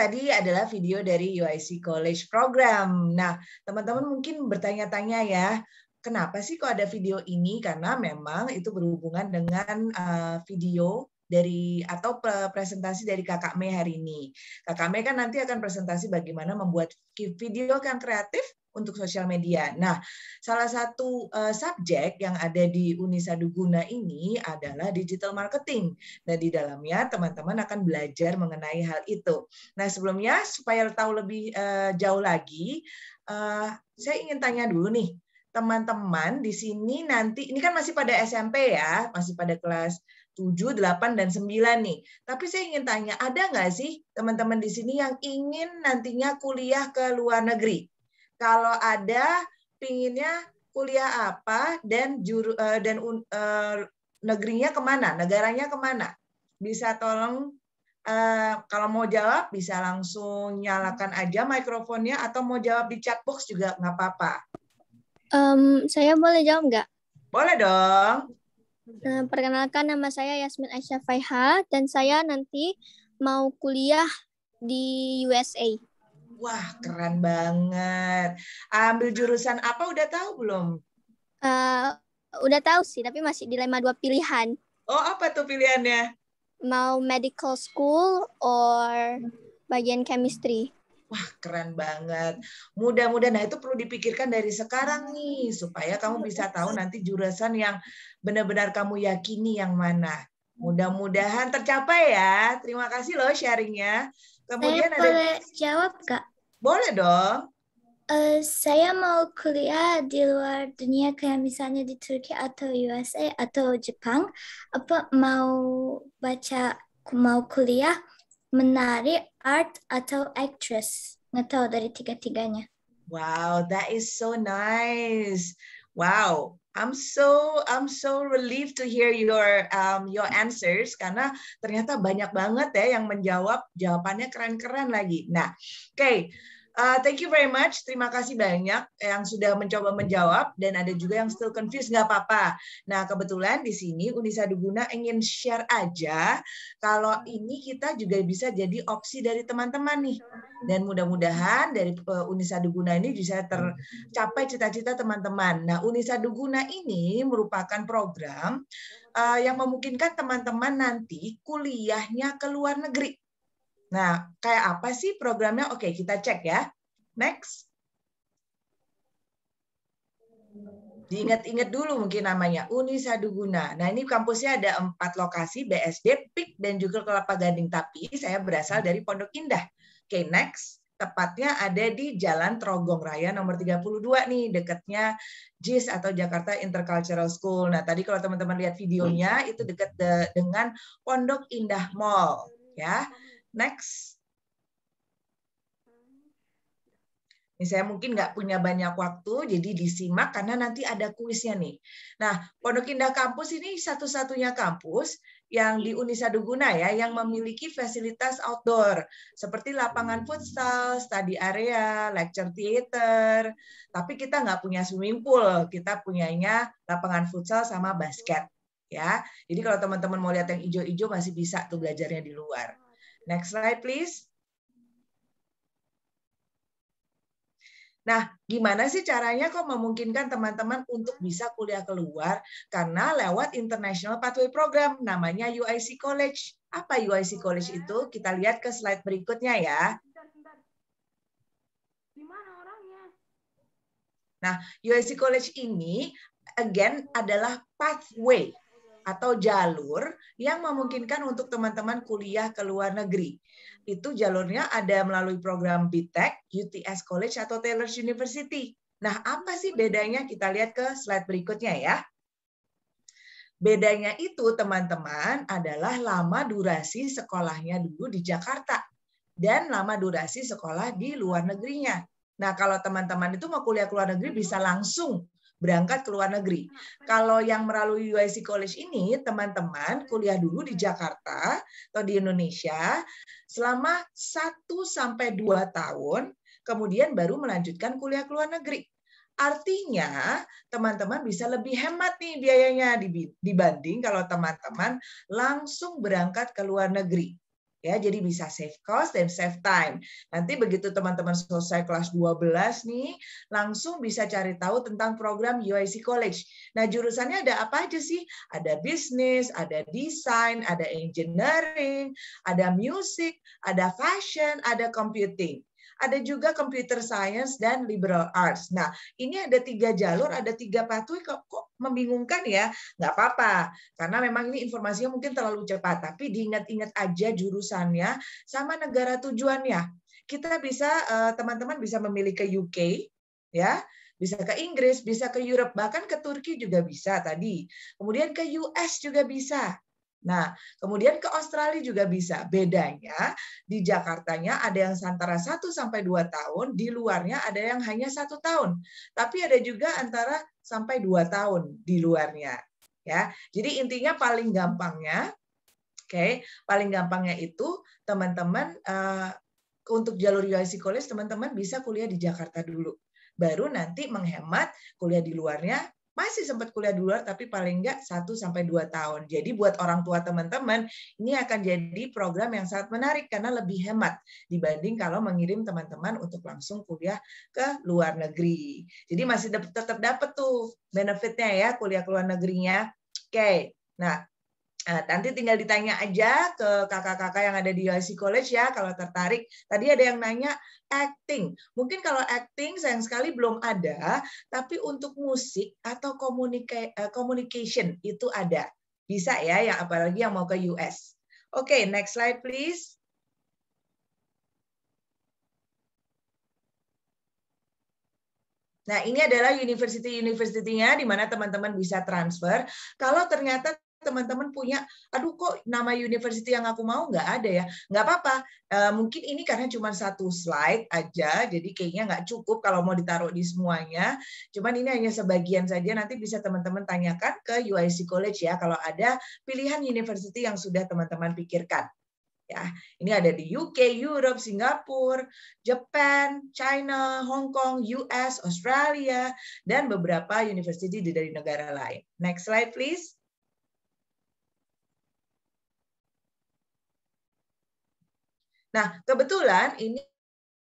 tadi adalah video dari UIC College Program. Nah, teman-teman mungkin bertanya-tanya ya, kenapa sih kok ada video ini? Karena memang itu berhubungan dengan uh, video dari atau presentasi dari Kakak Mei hari ini. Kakak Mei kan nanti akan presentasi bagaimana membuat video yang kreatif untuk sosial media. Nah, salah satu uh, subjek yang ada di Unisa Duguna ini adalah digital marketing. Nah, di dalamnya teman-teman akan belajar mengenai hal itu. Nah, sebelumnya supaya tahu lebih uh, jauh lagi, uh, saya ingin tanya dulu nih, teman-teman di sini nanti ini kan masih pada SMP ya, masih pada kelas 7, 8 dan 9 nih. Tapi saya ingin tanya, ada nggak sih teman-teman di sini yang ingin nantinya kuliah ke luar negeri? kalau ada pinginnya kuliah apa dan juru uh, dan uh, negerinya kemana, negaranya kemana. Bisa tolong uh, kalau mau jawab bisa langsung nyalakan aja mikrofonnya atau mau jawab di chat box juga nggak apa-apa. Um, saya boleh jawab nggak? Boleh dong. Nah, perkenalkan nama saya Yasmin Aisyah Faiha dan saya nanti mau kuliah di USA. Wah, keren banget. Ambil jurusan apa udah tahu belum? Uh, udah tahu sih, tapi masih dilema dua pilihan. Oh, apa tuh pilihannya? Mau medical school or bagian chemistry. Wah, keren banget. Mudah-mudahan nah itu perlu dipikirkan dari sekarang nih supaya kamu hmm. bisa tahu nanti jurusan yang benar-benar kamu yakini yang mana. Mudah-mudahan tercapai ya. Terima kasih loh sharingnya. Kemudian Saya ada boleh jawab Kak? Boleh dong. Uh, saya mau kuliah di luar dunia kayak misalnya di Turki atau USA atau Jepang. Apa mau baca mau kuliah menari art atau actress? Nggak tahu dari tiga-tiganya. Wow, that is so nice. Wow, I'm so I'm so relieved to hear your um, your answers karena ternyata banyak banget ya yang menjawab jawabannya keren-keren lagi. Nah, oke. Okay. Uh, thank you very much. Terima kasih banyak yang sudah mencoba menjawab dan ada juga yang still confused nggak apa-apa. Nah kebetulan di sini Unisa Duguna ingin share aja kalau ini kita juga bisa jadi opsi dari teman-teman nih. Dan mudah-mudahan dari eh, Unisa Duguna ini bisa tercapai cita-cita teman-teman. Nah Unisa Duguna ini merupakan program uh, yang memungkinkan teman-teman nanti kuliahnya ke luar negeri Nah, kayak apa sih programnya? Oke, kita cek ya. Next. Diingat-ingat dulu mungkin namanya Unisaduguna. Nah, ini kampusnya ada empat lokasi, BSD, PIK, dan juga Kelapa Gading. Tapi saya berasal dari Pondok Indah. Oke, next. Tepatnya ada di Jalan Trogong Raya nomor 32 nih, dekatnya JIS atau Jakarta Intercultural School. Nah, tadi kalau teman-teman lihat videonya, hmm. itu dekat de dengan Pondok Indah Mall. ya. Next. Ini saya mungkin nggak punya banyak waktu, jadi disimak karena nanti ada kuisnya nih. Nah, Pondok Indah Kampus ini satu-satunya kampus yang di Unisa Duguna ya, yang memiliki fasilitas outdoor seperti lapangan futsal, study area, lecture theater. Tapi kita nggak punya swimming pool, kita punyanya lapangan futsal sama basket ya. Jadi kalau teman-teman mau lihat yang hijau-hijau masih bisa tuh belajarnya di luar. Next slide please. Nah, gimana sih caranya kok memungkinkan teman-teman untuk bisa kuliah keluar? Karena lewat International Pathway Program, namanya UIC College. Apa UIC College itu? Kita lihat ke slide berikutnya ya. Nah, UIC College ini, again, adalah pathway atau jalur yang memungkinkan untuk teman-teman kuliah ke luar negeri. Itu jalurnya ada melalui program BTEC, UTS College, atau Taylor University. Nah, apa sih bedanya? Kita lihat ke slide berikutnya ya. Bedanya itu, teman-teman, adalah lama durasi sekolahnya dulu di Jakarta dan lama durasi sekolah di luar negerinya. Nah, kalau teman-teman itu mau kuliah ke luar negeri bisa langsung berangkat ke luar negeri. Nah, kalau yang melalui UIC College ini, teman-teman kuliah dulu di Jakarta atau di Indonesia selama 1 sampai 2 tahun, kemudian baru melanjutkan kuliah ke luar negeri. Artinya, teman-teman bisa lebih hemat nih biayanya dibanding kalau teman-teman langsung berangkat ke luar negeri ya jadi bisa save cost dan save time. Nanti begitu teman-teman selesai kelas 12 nih langsung bisa cari tahu tentang program UIC College. Nah, jurusannya ada apa aja sih? Ada bisnis, ada desain, ada engineering, ada music, ada fashion, ada computing ada juga computer science dan liberal arts. Nah, ini ada tiga jalur, ada tiga pathway kok, kok membingungkan ya? Nggak apa-apa, karena memang ini informasinya mungkin terlalu cepat, tapi diingat-ingat aja jurusannya sama negara tujuannya. Kita bisa eh, teman-teman bisa memilih ke UK ya, bisa ke Inggris, bisa ke Europe, bahkan ke Turki juga bisa tadi. Kemudian ke US juga bisa. Nah, kemudian ke Australia juga bisa. Bedanya di Jakartanya ada yang antara 1 sampai 2 tahun, di luarnya ada yang hanya satu tahun. Tapi ada juga antara sampai 2 tahun di luarnya. Ya. Jadi intinya paling gampangnya oke, okay, paling gampangnya itu teman-teman uh, untuk jalur UIC College teman-teman bisa kuliah di Jakarta dulu. Baru nanti menghemat kuliah di luarnya masih sempat kuliah di luar tapi paling enggak 1 sampai dua tahun. Jadi buat orang tua teman-teman, ini akan jadi program yang sangat menarik karena lebih hemat dibanding kalau mengirim teman-teman untuk langsung kuliah ke luar negeri. Jadi masih tetap dapat tuh benefitnya ya kuliah ke luar negerinya. Oke. Nah, Nah, nanti tinggal ditanya aja ke kakak-kakak yang ada di UIC College ya kalau tertarik. Tadi ada yang nanya acting. Mungkin kalau acting sayang sekali belum ada, tapi untuk musik atau eh, communication itu ada. Bisa ya, ya apalagi yang mau ke US. Oke, okay, next slide please. Nah, ini adalah university-universitinya di mana teman-teman bisa transfer. Kalau ternyata teman-teman punya, aduh kok nama university yang aku mau nggak ada ya, nggak apa-apa. Uh, mungkin ini karena cuma satu slide aja, jadi kayaknya nggak cukup kalau mau ditaruh di semuanya. Cuman ini hanya sebagian saja, nanti bisa teman-teman tanyakan ke UIC College ya, kalau ada pilihan university yang sudah teman-teman pikirkan. Ya, ini ada di UK, Europe, Singapura, Japan, China, Hong Kong, US, Australia, dan beberapa university dari negara lain. Next slide please. Nah, kebetulan ini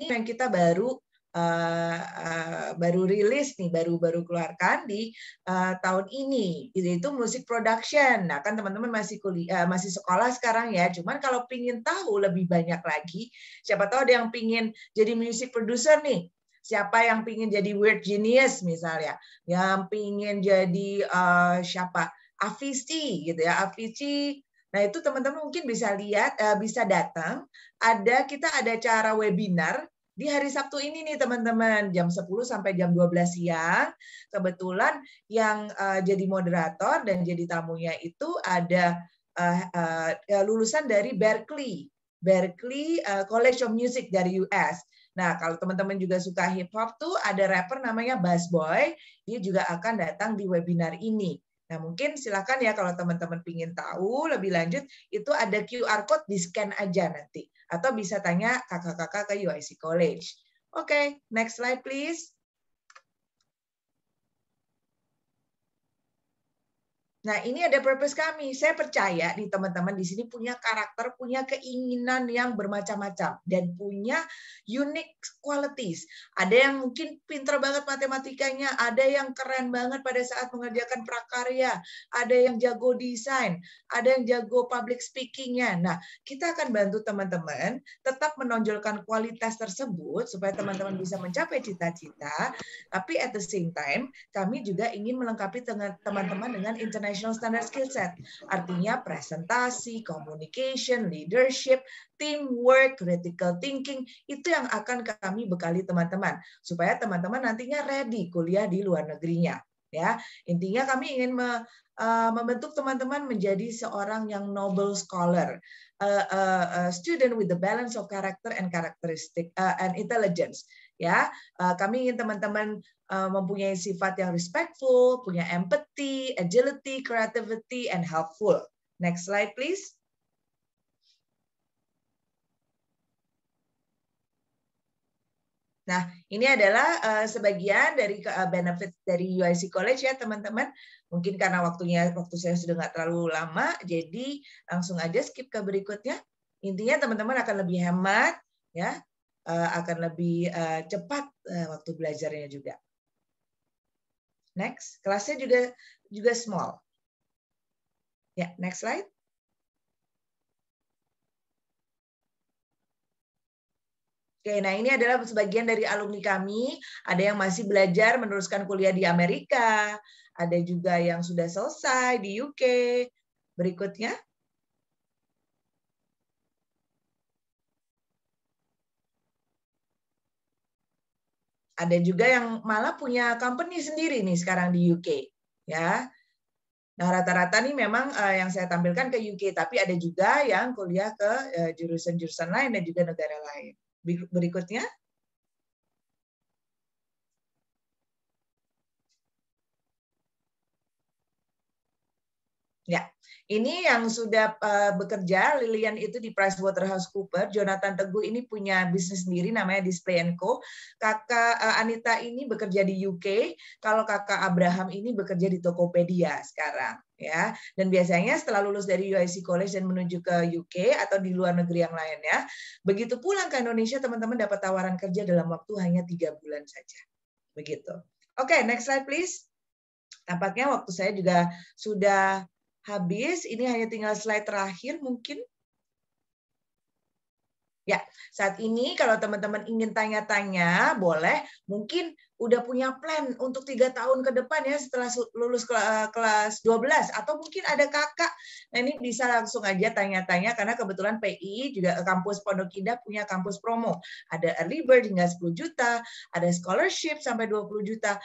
yang kita baru uh, uh, baru rilis nih, baru baru keluarkan di uh, tahun ini, itu musik production. Nah, kan teman-teman masih kuliah, uh, masih sekolah sekarang ya. Cuman kalau pingin tahu lebih banyak lagi, siapa tahu ada yang pingin jadi music producer nih, siapa yang pingin jadi weird genius misalnya, yang pingin jadi uh, siapa Avicii gitu ya, Avicii Nah, itu teman-teman mungkin bisa lihat, eh, bisa datang. Ada kita ada cara webinar di hari Sabtu ini nih teman-teman jam 10 sampai jam 12 siang kebetulan yang eh, jadi moderator dan jadi tamunya itu ada eh, lulusan dari Berkeley Berkeley College of Music dari US. Nah kalau teman-teman juga suka hip hop tuh ada rapper namanya Bass Boy dia juga akan datang di webinar ini. Nah, mungkin silakan ya kalau teman-teman pingin tahu lebih lanjut, itu ada QR code di-scan aja nanti. Atau bisa tanya kakak-kakak ke UIC College. Oke, okay, next slide please. Nah, ini ada purpose kami. Saya percaya di teman-teman di sini punya karakter, punya keinginan yang bermacam-macam dan punya unique qualities. Ada yang mungkin pinter banget matematikanya, ada yang keren banget pada saat mengerjakan prakarya, ada yang jago desain, ada yang jago public speakingnya. Nah, kita akan bantu teman-teman tetap menonjolkan kualitas tersebut supaya teman-teman bisa mencapai cita-cita, tapi at the same time kami juga ingin melengkapi teman-teman dengan internet international standard skill set. Artinya presentasi, communication, leadership, teamwork, critical thinking, itu yang akan kami bekali teman-teman supaya teman-teman nantinya ready kuliah di luar negerinya ya. Intinya kami ingin me, uh, membentuk teman-teman menjadi seorang yang noble scholar, uh, uh, uh, student with the balance of character and characteristic uh, and intelligence. Ya, uh, kami ingin teman-teman Eh, mempunyai sifat yang respectful, punya empathy, agility, creativity, and helpful. Next slide, please. Nah, ini adalah uh, sebagian dari uh, benefit dari UIC College ya teman-teman. Mungkin karena waktunya waktu saya sudah nggak terlalu lama, jadi langsung aja skip ke berikutnya. Intinya teman-teman akan lebih hemat, ya, uh, akan lebih uh, cepat uh, waktu belajarnya juga. Next, kelasnya juga juga small. Ya, next slide. Oke, nah ini adalah sebagian dari alumni kami. Ada yang masih belajar meneruskan kuliah di Amerika, ada juga yang sudah selesai di UK. Berikutnya. Ada juga yang malah punya company sendiri nih sekarang di UK, ya. Nah, rata-rata nih memang uh, yang saya tampilkan ke UK, tapi ada juga yang kuliah ke eh, jurusan-jurusan uh, lain dan juga negara lain. Berikutnya. Ya, ini yang sudah eh, bekerja, Lilian itu di Price Waterhouse Cooper. Jonathan Teguh ini punya bisnis sendiri namanya Display Co. Kakak eh, Anita ini bekerja di UK, kalau kakak Abraham ini bekerja di Tokopedia sekarang ya. Dan biasanya setelah lulus dari UIC College dan menuju ke UK atau di luar negeri yang lainnya, begitu pulang ke Indonesia teman-teman dapat tawaran kerja dalam waktu hanya tiga bulan saja, begitu. Oke, okay, next slide please. Tampaknya waktu saya juga sudah habis. Ini hanya tinggal slide terakhir mungkin. Ya, saat ini kalau teman-teman ingin tanya-tanya, boleh. Mungkin udah punya plan untuk tiga tahun ke depan ya setelah lulus eh, kelas 12 atau mungkin ada kakak nah ini bisa langsung aja tanya-tanya karena kebetulan PI juga kampus Pondok Indah punya kampus promo ada early bird hingga 10 juta ada scholarship sampai 20 juta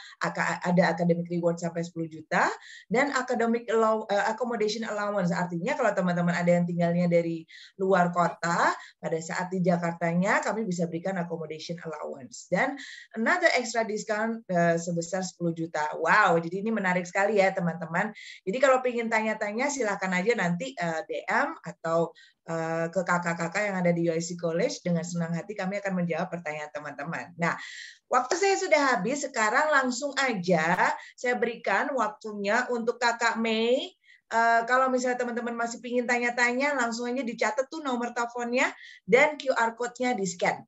ada academic reward sampai 10 juta dan academic allow, eh, accommodation allowance artinya kalau teman-teman ada yang tinggalnya dari luar kota pada saat di Jakartanya kami bisa berikan accommodation allowance dan another extra diskon eh, sebesar 10 juta. Wow, jadi ini menarik sekali ya teman-teman. Jadi kalau ingin tanya-tanya silahkan aja nanti eh, DM atau eh, ke kakak-kakak yang ada di UIC College dengan senang hati kami akan menjawab pertanyaan teman-teman. Nah, Waktu saya sudah habis, sekarang langsung aja saya berikan waktunya untuk kakak Mei Uh, kalau misalnya teman-teman masih ingin tanya-tanya, langsung aja dicatat tuh nomor teleponnya dan QR code-nya di scan.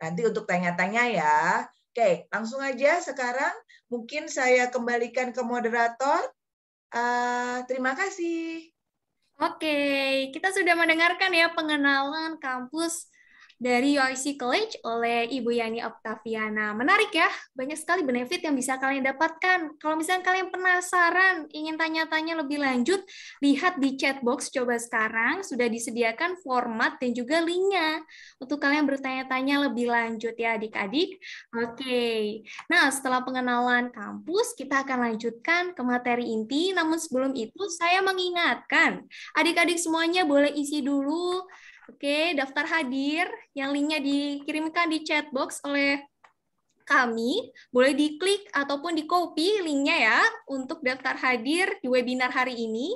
Nanti untuk tanya-tanya ya. Oke, langsung aja sekarang mungkin saya kembalikan ke moderator. Uh, terima kasih. Oke, kita sudah mendengarkan ya pengenalan kampus dari UIC College oleh Ibu Yani Octaviana. Menarik ya, banyak sekali benefit yang bisa kalian dapatkan. Kalau misalnya kalian penasaran, ingin tanya-tanya lebih lanjut, lihat di chat box coba sekarang, sudah disediakan format dan juga linknya untuk kalian bertanya-tanya lebih lanjut ya adik-adik. Oke, nah setelah pengenalan kampus, kita akan lanjutkan ke materi inti, namun sebelum itu saya mengingatkan, adik-adik semuanya boleh isi dulu Oke, daftar hadir yang linknya dikirimkan di chat box oleh kami, boleh diklik ataupun di copy linknya ya untuk daftar hadir di webinar hari ini.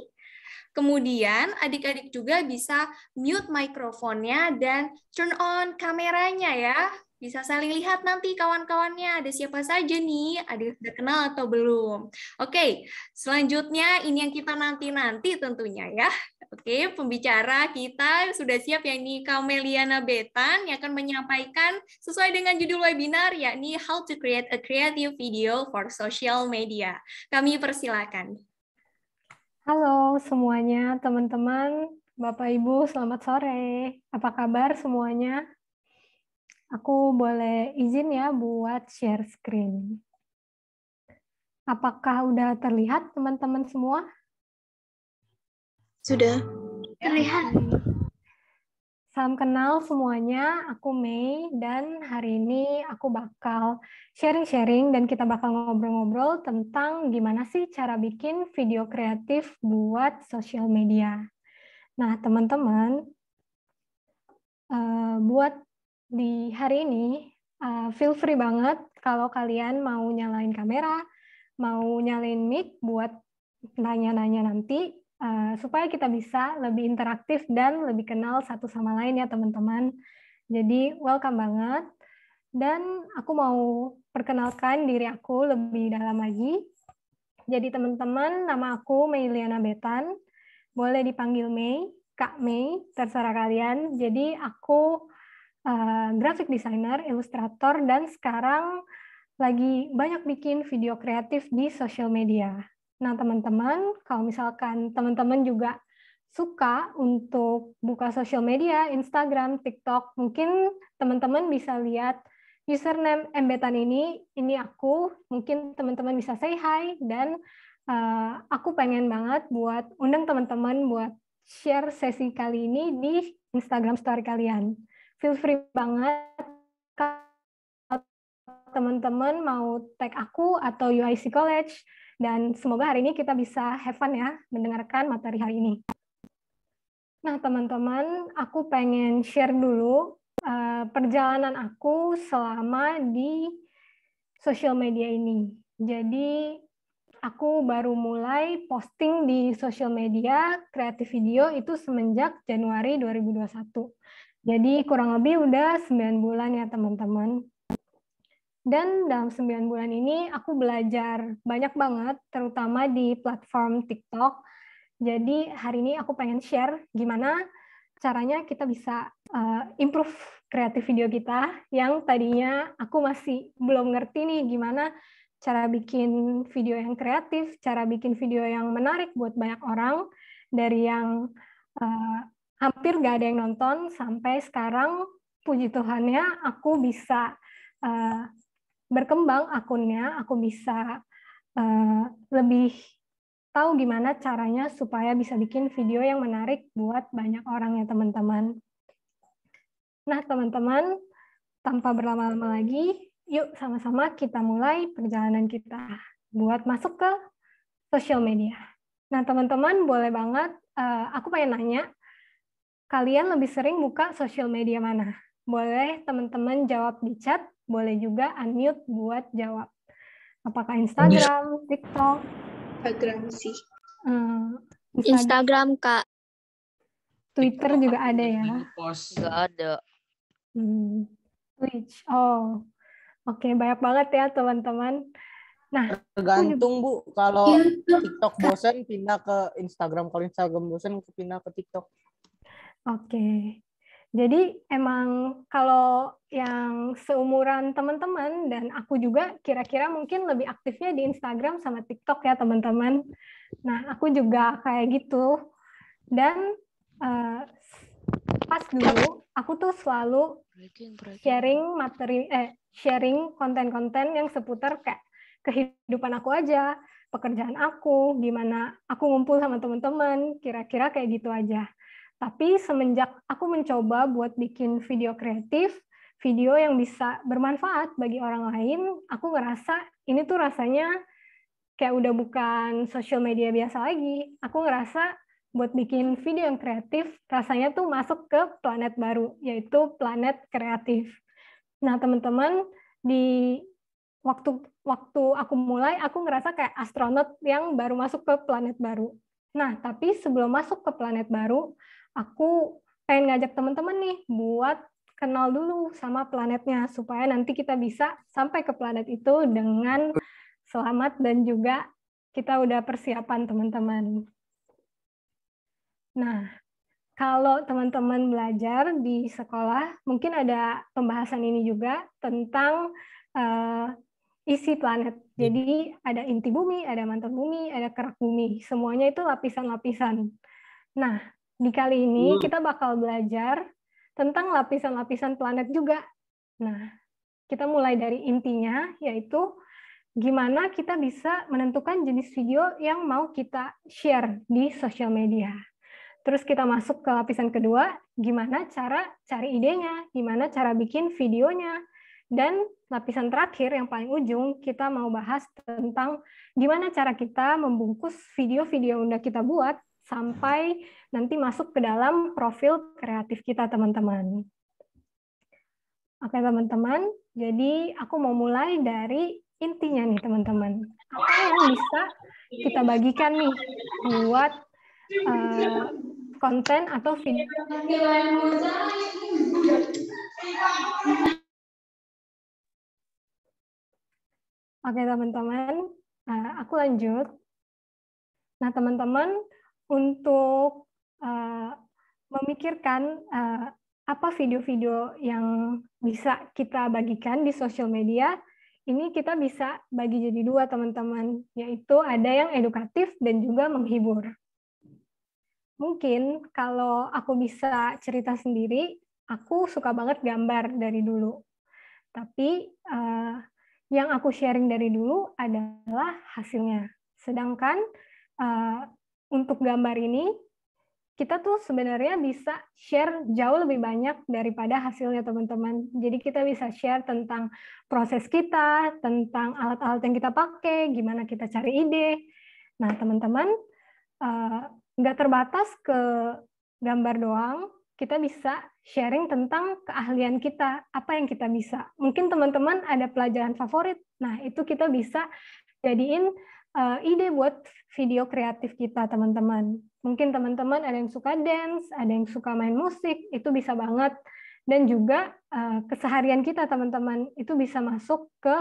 Kemudian adik-adik juga bisa mute mikrofonnya dan turn on kameranya ya. Bisa saling lihat nanti kawan-kawannya, ada siapa saja nih, ada sudah kenal atau belum. Oke, selanjutnya ini yang kita nanti-nanti tentunya ya. Oke, pembicara kita sudah siap yakni Kameliana Betan yang akan menyampaikan sesuai dengan judul webinar yakni How to Create a Creative Video for Social Media. Kami persilakan. Halo semuanya, teman-teman, Bapak Ibu, selamat sore. Apa kabar semuanya? Aku boleh izin ya buat share screen. Apakah udah terlihat teman-teman semua? Sudah. Terlihat. Salam kenal semuanya, aku Mei dan hari ini aku bakal sharing-sharing dan kita bakal ngobrol-ngobrol tentang gimana sih cara bikin video kreatif buat sosial media. Nah, teman-teman, eh, buat di hari ini, eh, feel free banget kalau kalian mau nyalain kamera, mau nyalain mic buat nanya-nanya nanti Eh, supaya kita bisa lebih interaktif dan lebih kenal satu sama lain ya teman-teman. Jadi welcome banget. Dan aku mau perkenalkan diri aku lebih dalam lagi. Jadi teman-teman, nama aku Meiliana Betan. Boleh dipanggil Mei, Kak Mei, terserah kalian. Jadi aku uh, graphic designer, ilustrator, dan sekarang lagi banyak bikin video kreatif di social media. Nah, teman-teman, kalau misalkan teman-teman juga suka untuk buka sosial media, Instagram, TikTok, mungkin teman-teman bisa lihat username embetan ini, ini aku, mungkin teman-teman bisa say hi, dan uh, aku pengen banget buat undang teman-teman buat share sesi kali ini di Instagram story kalian. Feel free banget kalau teman-teman mau tag aku atau UIC College, dan semoga hari ini kita bisa have fun ya mendengarkan materi hari ini. Nah, teman-teman, aku pengen share dulu uh, perjalanan aku selama di sosial media ini. Jadi, aku baru mulai posting di sosial media kreatif video itu semenjak Januari 2021. Jadi, kurang lebih udah 9 bulan ya, teman-teman. Dan dalam 9 bulan ini aku belajar banyak banget, terutama di platform TikTok. Jadi hari ini aku pengen share gimana caranya kita bisa uh, improve kreatif video kita yang tadinya aku masih belum ngerti nih gimana cara bikin video yang kreatif, cara bikin video yang menarik buat banyak orang dari yang uh, hampir gak ada yang nonton sampai sekarang puji Tuhannya aku bisa uh, berkembang akunnya, aku bisa uh, lebih tahu gimana caranya supaya bisa bikin video yang menarik buat banyak orang ya teman-teman. Nah teman-teman, tanpa berlama-lama lagi, yuk sama-sama kita mulai perjalanan kita buat masuk ke sosial media. Nah teman-teman, boleh banget, uh, aku pengen nanya, kalian lebih sering buka sosial media mana? Boleh teman-teman jawab di chat boleh juga unmute buat jawab. Apakah Instagram, TikTok? Instagram sih. Hmm, Instagram, Instagram kak. Twitter juga ada ya? Post nggak ada. Hmm. Twitch. Oh, oke okay, banyak banget ya teman-teman. Nah, tergantung Bu. Kalau iya. TikTok bosen pindah ke Instagram, kalau Instagram bosen pindah ke TikTok. Oke. Jadi emang kalau yang seumuran teman-teman dan aku juga kira-kira mungkin lebih aktifnya di Instagram sama TikTok ya teman-teman. Nah aku juga kayak gitu dan uh, pas dulu aku tuh selalu sharing materi eh sharing konten-konten yang seputar kayak kehidupan aku aja, pekerjaan aku, gimana aku ngumpul sama teman-teman, kira-kira kayak gitu aja. Tapi semenjak aku mencoba buat bikin video kreatif, video yang bisa bermanfaat bagi orang lain, aku ngerasa ini tuh rasanya kayak udah bukan social media biasa lagi. Aku ngerasa buat bikin video yang kreatif rasanya tuh masuk ke planet baru, yaitu planet kreatif. Nah, teman-teman, di waktu waktu aku mulai aku ngerasa kayak astronot yang baru masuk ke planet baru. Nah, tapi sebelum masuk ke planet baru, aku pengen ngajak teman-teman nih buat kenal dulu sama planetnya supaya nanti kita bisa sampai ke planet itu dengan selamat dan juga kita udah persiapan teman-teman. Nah, kalau teman-teman belajar di sekolah, mungkin ada pembahasan ini juga tentang uh, isi planet. Hmm. Jadi ada inti bumi, ada mantan bumi, ada kerak bumi. Semuanya itu lapisan-lapisan. Nah, di kali ini hmm. kita bakal belajar tentang lapisan-lapisan planet juga. Nah, kita mulai dari intinya yaitu gimana kita bisa menentukan jenis video yang mau kita share di sosial media. Terus kita masuk ke lapisan kedua, gimana cara cari idenya, gimana cara bikin videonya, dan lapisan terakhir yang paling ujung kita mau bahas tentang gimana cara kita membungkus video-video yang udah kita buat sampai nanti masuk ke dalam profil kreatif kita, teman-teman. Oke, teman-teman. Jadi, aku mau mulai dari intinya nih, teman-teman. Apa yang bisa kita bagikan nih buat uh, konten atau video Oke teman-teman, nah, aku lanjut. Nah teman-teman, untuk uh, memikirkan uh, apa video-video yang bisa kita bagikan di sosial media. Ini kita bisa bagi jadi dua teman-teman, yaitu ada yang edukatif dan juga menghibur. Mungkin kalau aku bisa cerita sendiri, aku suka banget gambar dari dulu. Tapi uh, yang aku sharing dari dulu adalah hasilnya. Sedangkan uh, untuk gambar ini kita tuh sebenarnya bisa share jauh lebih banyak daripada hasilnya teman-teman. Jadi kita bisa share tentang proses kita, tentang alat-alat yang kita pakai, gimana kita cari ide. Nah teman-teman, eh, nggak terbatas ke gambar doang, kita bisa sharing tentang keahlian kita, apa yang kita bisa. Mungkin teman-teman ada pelajaran favorit, nah itu kita bisa jadiin uh, ide buat video kreatif kita, teman-teman. Mungkin teman-teman ada yang suka dance, ada yang suka main musik, itu bisa banget. Dan juga uh, keseharian kita, teman-teman, itu bisa masuk ke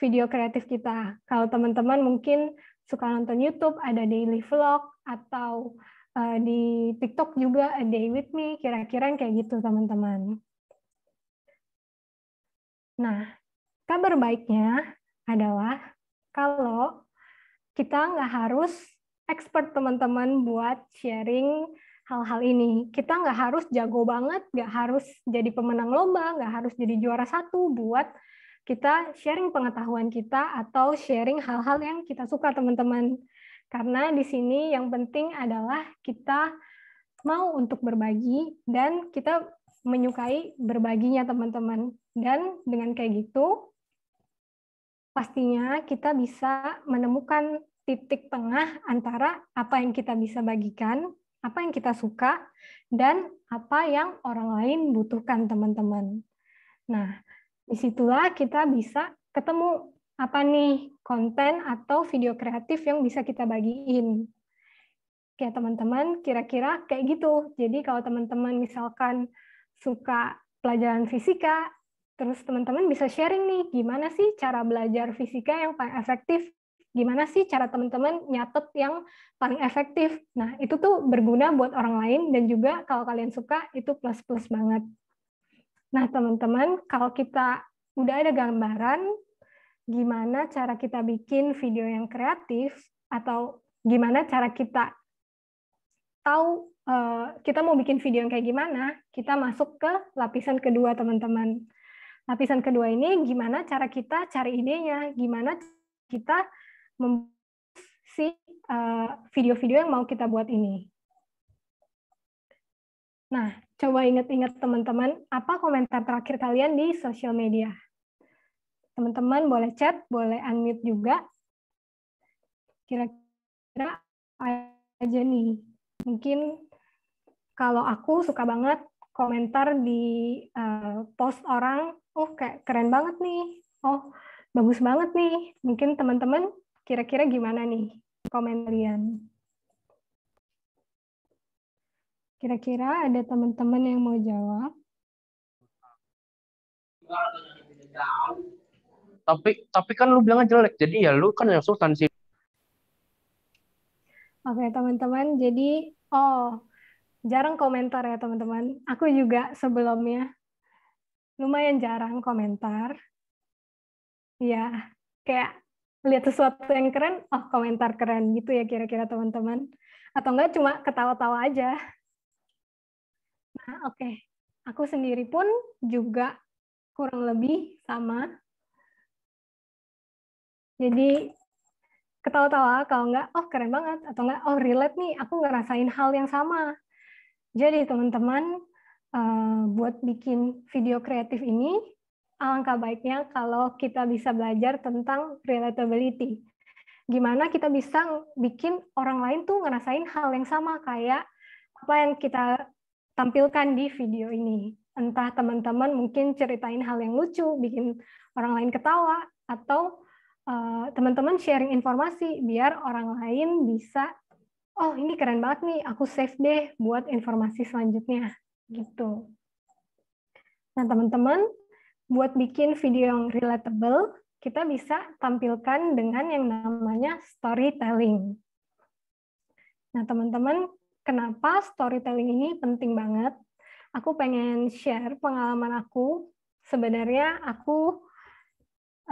video kreatif kita. Kalau teman-teman mungkin suka nonton YouTube, ada daily vlog, atau uh, di TikTok juga a day with me, kira-kira kayak gitu, teman-teman. Nah, kabar baiknya adalah kalau kita nggak harus expert teman-teman buat sharing hal-hal ini. Kita nggak harus jago banget, nggak harus jadi pemenang lomba, nggak harus jadi juara satu buat kita sharing pengetahuan kita atau sharing hal-hal yang kita suka teman-teman. Karena di sini yang penting adalah kita mau untuk berbagi dan kita menyukai berbaginya teman-teman. Dan dengan kayak gitu, pastinya kita bisa menemukan titik tengah antara apa yang kita bisa bagikan, apa yang kita suka, dan apa yang orang lain butuhkan teman-teman. Nah, disitulah kita bisa ketemu apa nih konten atau video kreatif yang bisa kita bagiin. Oke teman-teman, kira-kira kayak gitu. Jadi kalau teman-teman misalkan suka pelajaran fisika, Terus teman-teman bisa sharing nih, gimana sih cara belajar fisika yang paling efektif? Gimana sih cara teman-teman nyatet yang paling efektif? Nah, itu tuh berguna buat orang lain dan juga kalau kalian suka itu plus-plus banget. Nah, teman-teman, kalau kita udah ada gambaran gimana cara kita bikin video yang kreatif atau gimana cara kita tahu eh, kita mau bikin video yang kayak gimana, kita masuk ke lapisan kedua, teman-teman. Lapisan nah, kedua ini gimana cara kita cari idenya, gimana kita membuat si eh, video-video yang mau kita buat ini. Nah, coba ingat-ingat teman-teman, apa komentar terakhir kalian di sosial media? Teman-teman boleh chat, boleh unmute juga. Kira-kira aja nih. Mungkin kalau aku suka banget komentar di uh, post orang oh kayak keren banget nih, oh bagus banget nih. Mungkin teman-teman kira-kira gimana nih komen kalian? Kira-kira ada teman-teman yang mau jawab? Tapi tapi kan lu bilangnya jelek, jadi ya lu kan yang substansi. Oke teman-teman, jadi oh jarang komentar ya teman-teman. Aku juga sebelumnya lumayan jarang komentar. Ya, kayak lihat sesuatu yang keren, oh komentar keren gitu ya kira-kira teman-teman. Atau enggak cuma ketawa-tawa aja. Nah, oke. Okay. Aku sendiri pun juga kurang lebih sama. Jadi ketawa-tawa kalau enggak, oh keren banget. Atau enggak, oh relate nih, aku ngerasain hal yang sama. Jadi teman-teman, Eh, buat bikin video kreatif ini, alangkah baiknya kalau kita bisa belajar tentang relatability. Gimana kita bisa bikin orang lain tuh ngerasain hal yang sama kayak apa yang kita tampilkan di video ini. Entah teman-teman mungkin ceritain hal yang lucu, bikin orang lain ketawa, atau eh, teman-teman uh, sharing informasi biar orang lain bisa, oh ini keren banget nih, aku save deh buat informasi selanjutnya gitu. Nah, teman-teman, buat bikin video yang relatable, kita bisa tampilkan dengan yang namanya storytelling. Nah, teman-teman, kenapa storytelling ini penting banget? Aku pengen share pengalaman aku. Sebenarnya aku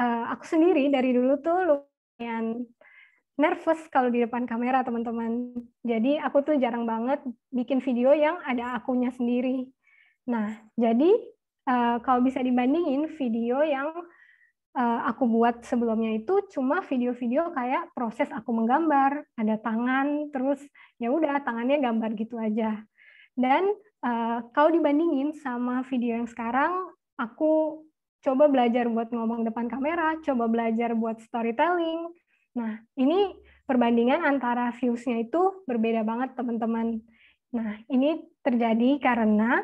eh, aku sendiri dari dulu tuh lumayan nervous kalau di depan kamera teman-teman. Jadi aku tuh jarang banget bikin video yang ada akunya sendiri. Nah, jadi uh, kalau bisa dibandingin video yang uh, aku buat sebelumnya itu cuma video-video kayak proses aku menggambar, ada tangan, terus ya udah tangannya gambar gitu aja. Dan uh, kalau dibandingin sama video yang sekarang, aku coba belajar buat ngomong depan kamera, coba belajar buat storytelling, Nah, ini perbandingan antara views-nya itu berbeda banget, teman-teman. Nah, ini terjadi karena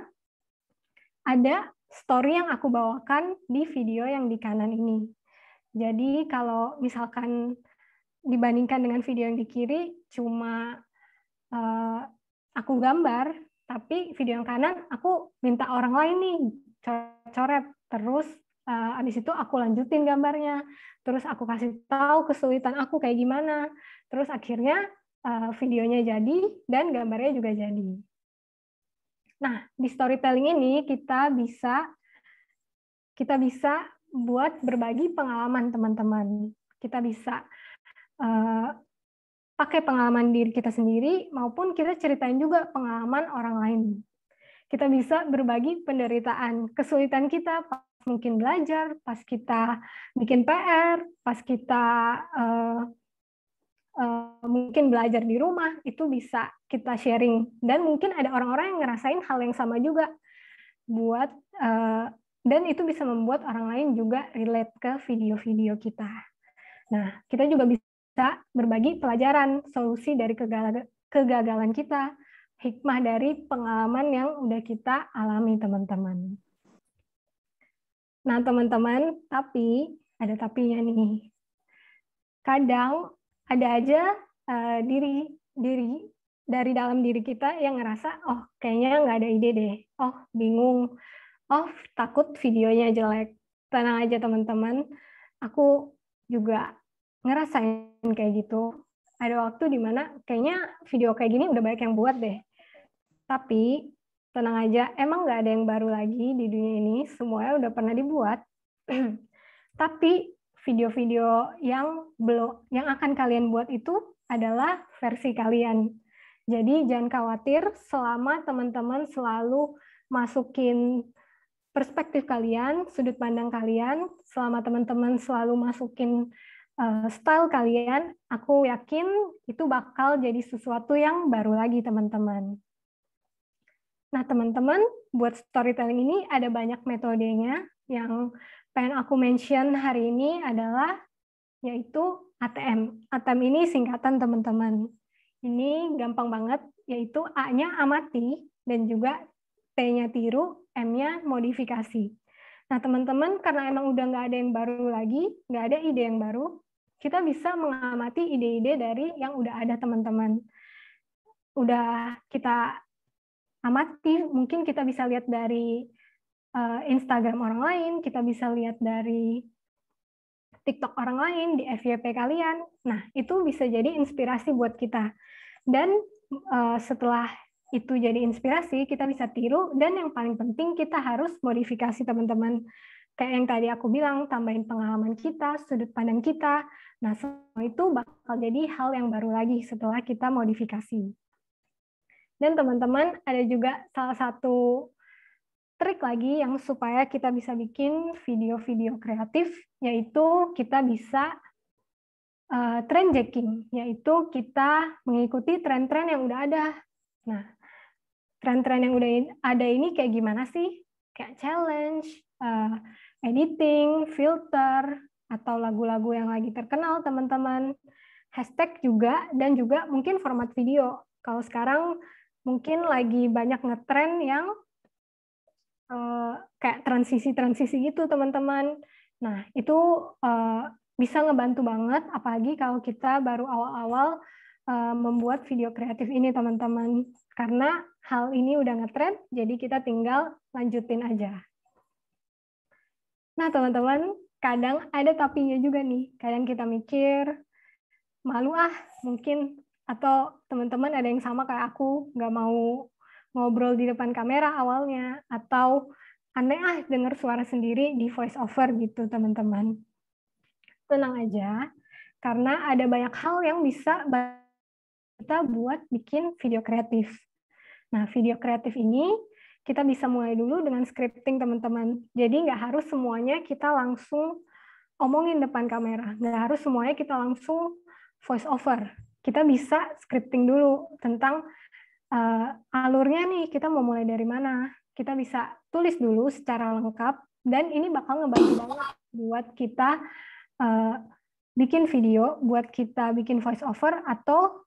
ada story yang aku bawakan di video yang di kanan ini. Jadi, kalau misalkan dibandingkan dengan video yang di kiri, cuma uh, aku gambar, tapi video yang kanan aku minta orang lain nih coret terus uh, abis itu aku lanjutin gambarnya terus aku kasih tahu kesulitan aku kayak gimana terus akhirnya uh, videonya jadi dan gambarnya juga jadi nah di storytelling ini kita bisa kita bisa buat berbagi pengalaman teman-teman kita bisa uh, pakai pengalaman diri kita sendiri maupun kita ceritain juga pengalaman orang lain kita bisa berbagi penderitaan, kesulitan kita, mungkin belajar, pas kita bikin PR, pas kita uh, uh, mungkin belajar di rumah, itu bisa kita sharing. Dan mungkin ada orang-orang yang ngerasain hal yang sama juga. buat uh, Dan itu bisa membuat orang lain juga relate ke video-video kita. Nah, kita juga bisa berbagi pelajaran, solusi dari kegagalan kita, hikmah dari pengalaman yang udah kita alami teman-teman. Nah, teman-teman, tapi ada tapinya nih. Kadang ada aja uh, diri diri dari dalam diri kita yang ngerasa, oh kayaknya nggak ada ide deh, oh bingung, oh takut videonya jelek. Tenang aja teman-teman, aku juga ngerasain kayak gitu. Ada waktu dimana kayaknya video kayak gini udah banyak yang buat deh. Tapi Tenang aja, emang nggak ada yang baru lagi di dunia ini, semuanya udah pernah dibuat. Tapi video-video yang belum yang akan kalian buat itu adalah versi kalian. Jadi jangan khawatir selama teman-teman selalu masukin perspektif kalian, sudut pandang kalian, selama teman-teman selalu masukin eh, style kalian, aku yakin itu bakal jadi sesuatu yang baru lagi teman-teman. Nah, teman-teman, buat storytelling ini ada banyak metodenya yang pengen aku mention hari ini adalah yaitu ATM. ATM ini singkatan teman-teman. Ini gampang banget, yaitu A-nya amati dan juga T-nya tiru, M-nya modifikasi. Nah, teman-teman, karena emang udah nggak ada yang baru lagi, nggak ada ide yang baru, kita bisa mengamati ide-ide dari yang udah ada teman-teman. Udah kita amati mungkin kita bisa lihat dari uh, Instagram orang lain kita bisa lihat dari TikTok orang lain di FYP kalian nah itu bisa jadi inspirasi buat kita dan uh, setelah itu jadi inspirasi kita bisa tiru dan yang paling penting kita harus modifikasi teman-teman kayak yang tadi aku bilang, tambahin pengalaman kita, sudut pandang kita. Nah, semua itu bakal jadi hal yang baru lagi setelah kita modifikasi. Dan teman-teman ada juga salah satu trik lagi yang supaya kita bisa bikin video-video kreatif, yaitu kita bisa uh, trend jacking, yaitu kita mengikuti tren-tren yang udah ada. Nah, tren-tren yang udah ada ini kayak gimana sih? Kayak challenge, eh, editing, filter, atau lagu-lagu yang lagi terkenal, teman-teman. Hashtag juga, dan juga mungkin format video. Kalau sekarang mungkin lagi banyak ngetren yang uh, kayak transisi-transisi gitu teman-teman. Nah itu uh, bisa ngebantu banget, apalagi kalau kita baru awal-awal uh, membuat video kreatif ini teman-teman. Karena hal ini udah ngetren, jadi kita tinggal lanjutin aja. Nah teman-teman, kadang ada tapinya juga nih. Kadang kita mikir, malu ah mungkin atau teman-teman ada yang sama kayak aku nggak mau ngobrol di depan kamera awalnya atau aneh ah dengar suara sendiri di voice over gitu teman-teman tenang aja karena ada banyak hal yang bisa kita buat bikin video kreatif nah video kreatif ini kita bisa mulai dulu dengan scripting teman-teman jadi nggak harus semuanya kita langsung omongin depan kamera nggak harus semuanya kita langsung voice over kita bisa scripting dulu tentang uh, alurnya nih kita mau mulai dari mana kita bisa tulis dulu secara lengkap dan ini bakal ngebantu banget buat kita uh, bikin video buat kita bikin voice over atau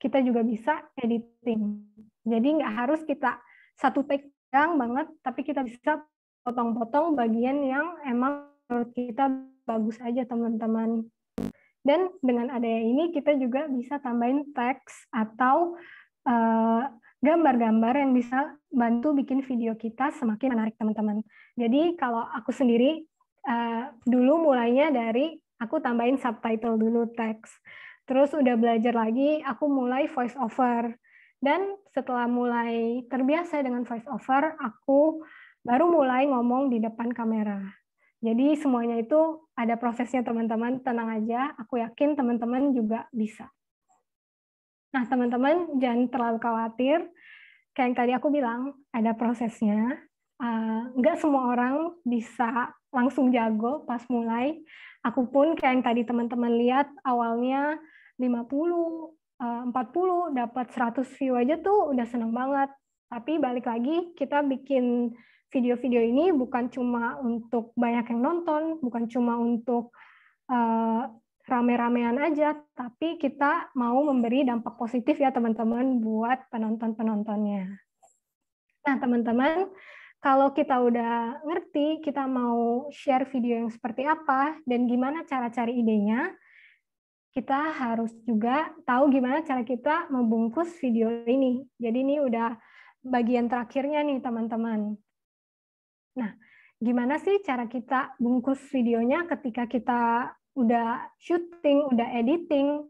kita juga bisa editing jadi nggak harus kita satu take banget tapi kita bisa potong-potong bagian yang emang menurut kita bagus aja teman-teman dan dengan adanya ini kita juga bisa tambahin teks atau eh, gambar-gambar uh, yang bisa bantu bikin video kita semakin menarik teman-teman. Jadi kalau aku sendiri uh, dulu mulainya dari aku tambahin subtitle dulu teks. Terus udah belajar lagi, aku mulai voice over. Dan setelah mulai terbiasa dengan voice over, aku baru mulai ngomong di depan kamera. Jadi semuanya itu ada prosesnya teman-teman, tenang aja. Aku yakin teman-teman juga bisa. Nah teman-teman jangan terlalu khawatir. Kayak yang tadi aku bilang, ada prosesnya. Eh, nggak semua orang bisa langsung jago pas mulai. Aku pun kayak yang tadi teman-teman lihat awalnya 50, 40, eh, dapat 100 view aja tuh udah seneng banget. Tapi balik lagi kita bikin video-video ini bukan cuma untuk banyak yang nonton, bukan cuma untuk uh, rame-ramean aja, tapi kita mau memberi dampak positif ya teman-teman buat penonton-penontonnya. Nah teman-teman, kalau kita udah ngerti kita mau share video yang seperti apa dan gimana cara cari idenya, kita harus juga tahu gimana cara kita membungkus video ini. Jadi ini udah bagian terakhirnya nih teman-teman. Nah, gimana sih cara kita bungkus videonya ketika kita udah syuting, udah editing?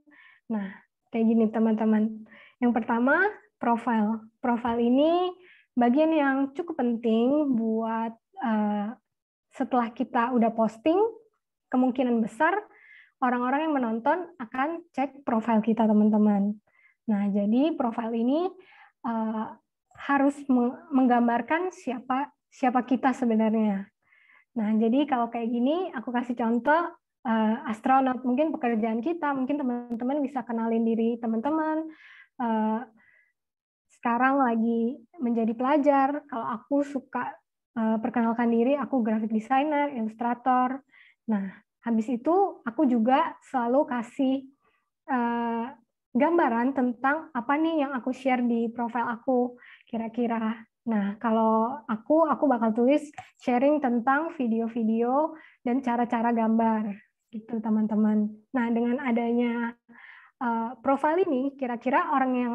Nah, kayak gini teman-teman. Yang pertama, profile. Profile ini bagian yang cukup penting buat uh, setelah kita udah posting, kemungkinan besar orang-orang yang menonton akan cek profile kita, teman-teman. Nah, jadi profile ini uh, harus menggambarkan siapa siapa kita sebenarnya. Nah, jadi kalau kayak gini, aku kasih contoh uh, astronot. Mungkin pekerjaan kita, mungkin teman-teman bisa kenalin diri teman-teman. Eh, sekarang lagi menjadi pelajar. Kalau aku suka eh, perkenalkan diri, aku graphic designer, ilustrator. Nah, habis itu aku juga selalu kasih gambaran tentang apa nih yang aku share di profil aku. Kira-kira Nah, kalau aku, aku bakal tulis sharing tentang video-video dan cara-cara gambar, gitu teman-teman. Nah, dengan adanya uh, profil ini, kira-kira orang yang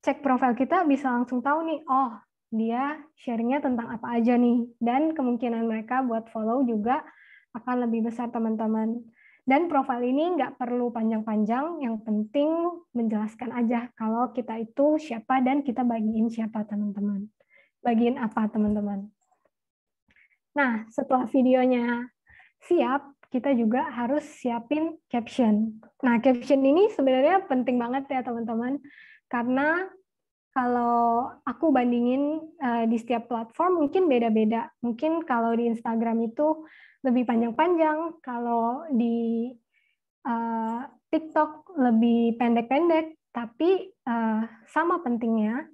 cek profil kita bisa langsung tahu nih, oh dia sharingnya tentang apa aja nih, dan kemungkinan mereka buat follow juga akan lebih besar teman-teman. Dan profil ini nggak perlu panjang-panjang, yang penting menjelaskan aja kalau kita itu siapa dan kita bagiin siapa teman-teman bagian apa, teman-teman. Nah, setelah videonya siap, kita juga harus siapin caption. Nah, caption ini sebenarnya penting banget ya, teman-teman. Karena kalau aku bandingin eh, di setiap platform mungkin beda-beda. Mungkin kalau di Instagram itu lebih panjang-panjang, kalau di eh, TikTok lebih pendek-pendek, tapi eh, sama pentingnya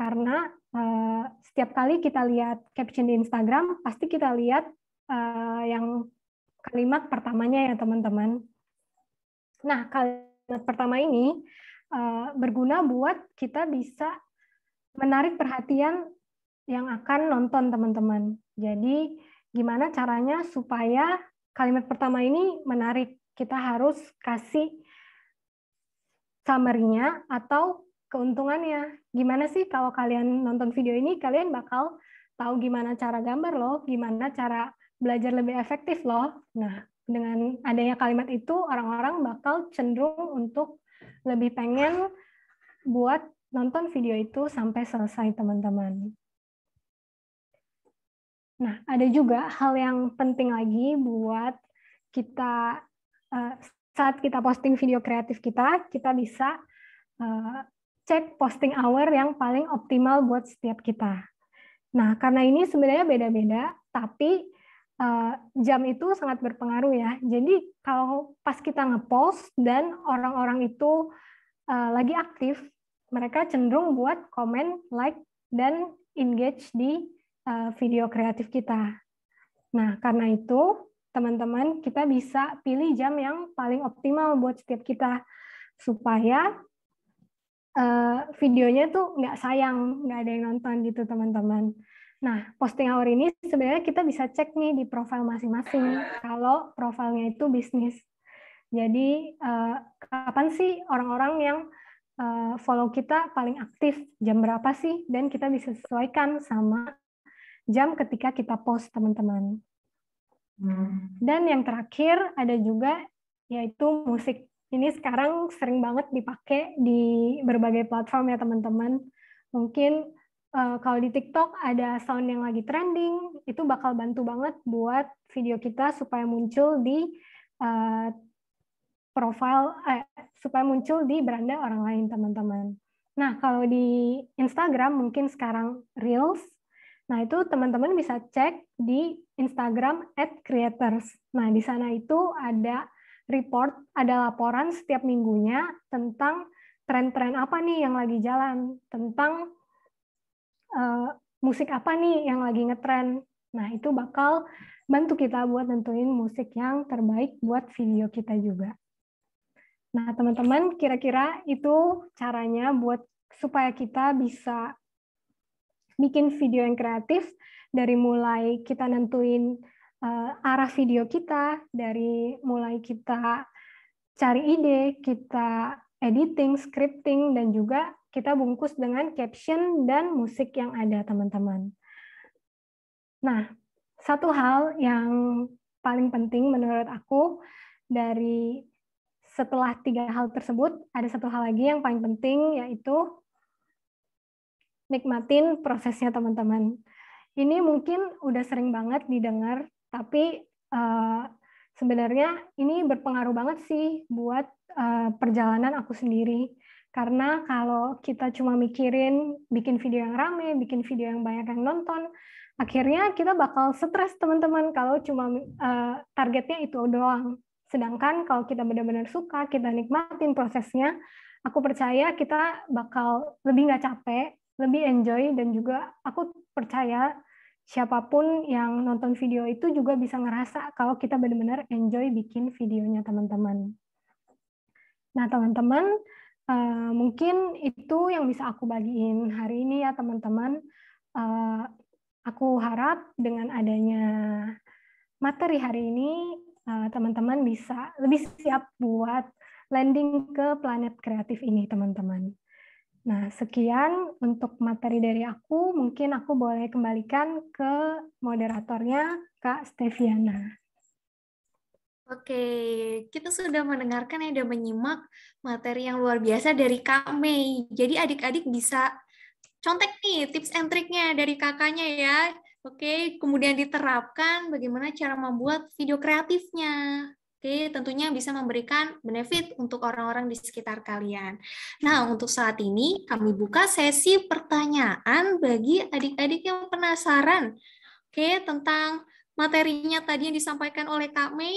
karena Eh, setiap kali kita lihat caption di Instagram, pasti kita lihat eh, yang kalimat pertamanya ya teman-teman. Nah, kalimat pertama ini eh, berguna buat kita bisa menarik perhatian yang akan nonton teman-teman. Jadi gimana caranya supaya kalimat pertama ini menarik? Kita harus kasih summary-nya atau keuntungannya. Gimana sih kalau kalian nonton video ini, kalian bakal tahu gimana cara gambar loh, gimana cara belajar lebih efektif loh. Nah, dengan adanya kalimat itu, orang-orang bakal cenderung untuk lebih pengen buat nonton video itu sampai selesai, teman-teman. Nah, ada juga hal yang penting lagi buat kita eh, saat kita posting video kreatif kita, kita bisa eh, cek posting hour yang paling optimal buat setiap kita. Nah, karena ini sebenarnya beda-beda, tapi uh, jam itu sangat berpengaruh ya. Jadi kalau pas kita ngepost dan orang-orang itu uh, lagi aktif, mereka cenderung buat komen, like, dan engage di uh, video kreatif kita. Nah, karena itu teman-teman kita bisa pilih jam yang paling optimal buat setiap kita supaya uh, videonya tuh nggak sayang, nggak ada yang nonton gitu teman-teman. Nah, posting hour ini sebenarnya kita bisa cek nih di profil masing-masing kalau profilnya itu bisnis. Jadi uh, kapan sih orang-orang yang uh, follow kita paling aktif, jam berapa sih, dan kita bisa sesuaikan sama jam ketika kita post teman-teman. Hmm. Dan yang terakhir ada juga yaitu musik ini sekarang sering banget dipakai di berbagai platform ya teman-teman. Mungkin uh, kalau di TikTok ada sound yang lagi trending, itu bakal bantu banget buat video kita supaya muncul di uh, profile, eh, supaya muncul di beranda orang lain teman-teman. Nah kalau di Instagram mungkin sekarang Reels, nah itu teman-teman bisa cek di Instagram at @creators. Nah di sana itu ada report, ada laporan setiap minggunya tentang tren-tren apa nih yang lagi jalan, tentang uh, musik apa nih yang lagi ngetren. Nah, itu bakal bantu kita buat nentuin musik yang terbaik buat video kita juga. Nah, teman-teman, kira-kira itu caranya buat supaya kita bisa bikin video yang kreatif dari mulai kita nentuin uh, arah video kita dari mulai kita cari ide, kita editing, scripting, dan juga kita bungkus dengan caption dan musik yang ada teman-teman. Nah, satu hal yang paling penting menurut aku dari setelah tiga hal tersebut, ada satu hal lagi yang paling penting yaitu nikmatin prosesnya teman-teman. Ini mungkin udah sering banget didengar tapi uh, sebenarnya ini berpengaruh banget sih buat uh, perjalanan aku sendiri. Karena kalau kita cuma mikirin bikin video yang rame, bikin video yang banyak yang nonton, akhirnya kita bakal stres teman-teman kalau cuma uh, targetnya itu doang. Sedangkan kalau kita benar-benar suka, kita nikmatin prosesnya, aku percaya kita bakal lebih nggak capek, lebih enjoy, dan juga aku percaya siapapun yang nonton video itu juga bisa ngerasa kalau kita benar-benar enjoy bikin videonya teman-teman. Nah, teman-teman, uh, mungkin itu yang bisa aku bagiin hari ini ya, teman-teman. Uh, aku harap dengan adanya materi hari ini, eh, teman-teman uh, bisa lebih siap buat landing ke planet kreatif ini, teman-teman. Nah, sekian untuk materi dari aku. Mungkin aku boleh kembalikan ke moderatornya, Kak Steviana. Oke, kita sudah mendengarkan ya, dan menyimak materi yang luar biasa dari Kak Mei. Jadi adik-adik bisa contek nih tips and triknya dari kakaknya ya. Oke, kemudian diterapkan bagaimana cara membuat video kreatifnya. Jadi tentunya bisa memberikan benefit untuk orang-orang di sekitar kalian. Nah, untuk saat ini kami buka sesi pertanyaan bagi adik-adik yang penasaran Oke, tentang materinya tadi yang disampaikan oleh Kak Mei.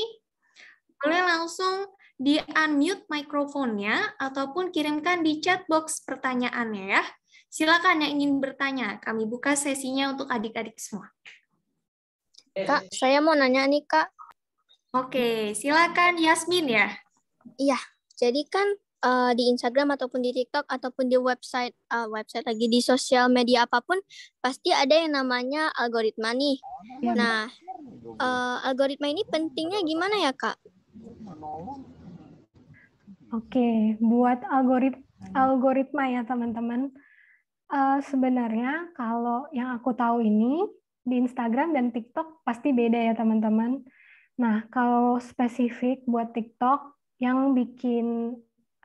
Boleh langsung di unmute mikrofonnya ataupun kirimkan di chat box pertanyaannya ya. Silakan yang ingin bertanya, kami buka sesinya untuk adik-adik semua. Kak, saya mau nanya nih Kak, Oke, silakan Yasmin ya. Iya, jadi kan uh, di Instagram ataupun di TikTok ataupun di website uh, website lagi di sosial media apapun pasti ada yang namanya algoritma nih. Iya. Nah, uh, algoritma ini pentingnya gimana ya kak? Oke, buat algorit algoritma ya teman-teman. Uh, sebenarnya kalau yang aku tahu ini di Instagram dan TikTok pasti beda ya teman-teman Nah, kalau spesifik buat TikTok yang bikin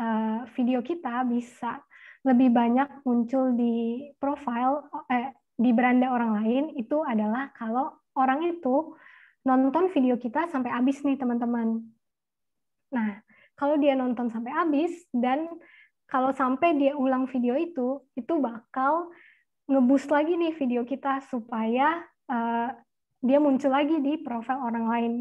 eh, video kita bisa lebih banyak muncul di profile eh, di beranda orang lain itu adalah kalau orang itu nonton video kita sampai habis nih teman-teman. Nah, kalau dia nonton sampai habis dan kalau sampai dia ulang video itu, itu bakal ngebus lagi nih video kita supaya uh, dia muncul lagi di profil orang lain.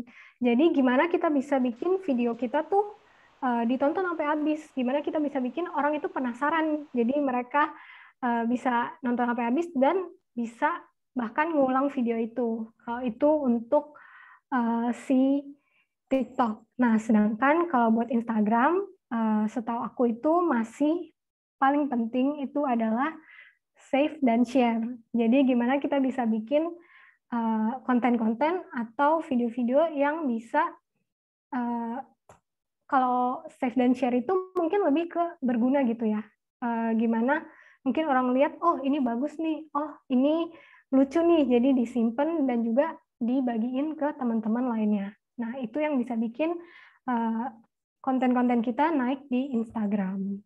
Jadi gimana kita bisa bikin video kita tuh eh, ditonton sampai habis? Gimana kita bisa bikin orang itu penasaran? Jadi mereka eh, bisa nonton sampai habis dan bisa bahkan ngulang video itu. Kalau itu untuk eh, si TikTok. Nah, sedangkan kalau buat Instagram, uh, setahu aku itu masih paling penting itu adalah save dan share. Jadi gimana kita bisa bikin Eh, konten-konten atau video-video yang bisa eh, kalau save dan share itu mungkin lebih ke berguna gitu ya. Eh, gimana mungkin orang lihat oh ini bagus nih, oh ini lucu nih, jadi disimpan dan juga dibagiin ke teman-teman lainnya. Nah itu yang bisa bikin konten-konten kita naik di Instagram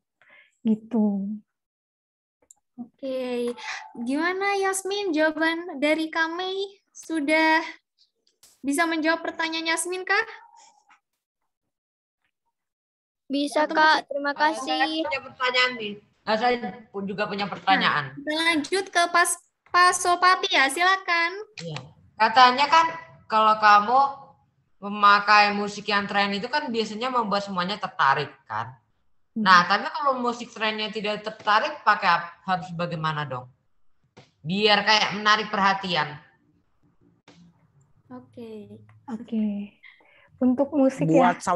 gitu. Oke, gimana Yasmin jawaban dari kami? Sudah bisa menjawab pertanyaan Yasmin kah? Bisa Kak, terima oh, kasih. Saya punya pertanyaan nih. Nah, saya pun juga punya nah, pertanyaan. Nah, lanjut ke Pas pasopati ya, silakan. Ya. Katanya kan kalau kamu memakai musik yang tren itu kan biasanya membuat semuanya tertarik kan? Nah, hmm. tapi kalau musik trennya tidak tertarik, pakai harus bagaimana dong? Biar kayak menarik perhatian. Oke. Okay. Oke. Okay. Untuk musik ya. Buat ya.